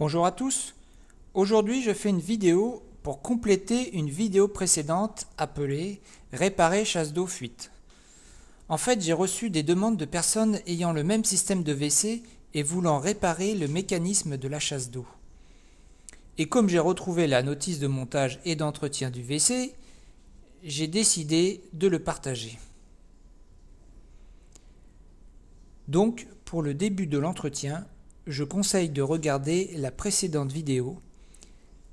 Bonjour à tous, aujourd'hui je fais une vidéo pour compléter une vidéo précédente appelée Réparer chasse d'eau fuite. En fait j'ai reçu des demandes de personnes ayant le même système de WC et voulant réparer le mécanisme de la chasse d'eau. Et comme j'ai retrouvé la notice de montage et d'entretien du WC, j'ai décidé de le partager. Donc pour le début de l'entretien, je conseille de regarder la précédente vidéo,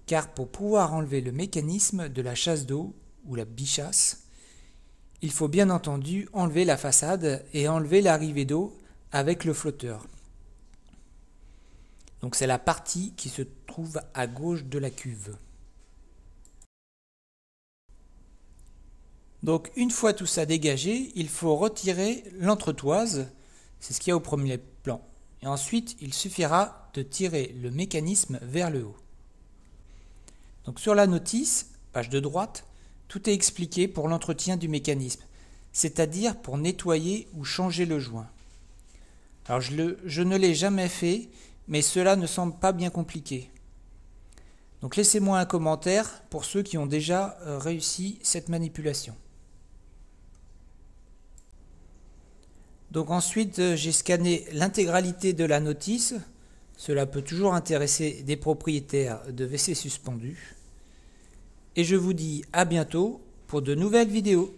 car pour pouvoir enlever le mécanisme de la chasse d'eau ou la bichasse, il faut bien entendu enlever la façade et enlever l'arrivée d'eau avec le flotteur. Donc c'est la partie qui se trouve à gauche de la cuve. Donc une fois tout ça dégagé, il faut retirer l'entretoise, c'est ce qu'il y a au premier et ensuite il suffira de tirer le mécanisme vers le haut. Donc sur la notice, page de droite, tout est expliqué pour l'entretien du mécanisme, c'est-à-dire pour nettoyer ou changer le joint. Alors je, je ne l'ai jamais fait, mais cela ne semble pas bien compliqué. Donc laissez-moi un commentaire pour ceux qui ont déjà euh, réussi cette manipulation. Donc ensuite, euh, j'ai scanné l'intégralité de la notice. Cela peut toujours intéresser des propriétaires de WC suspendus. Et je vous dis à bientôt pour de nouvelles vidéos.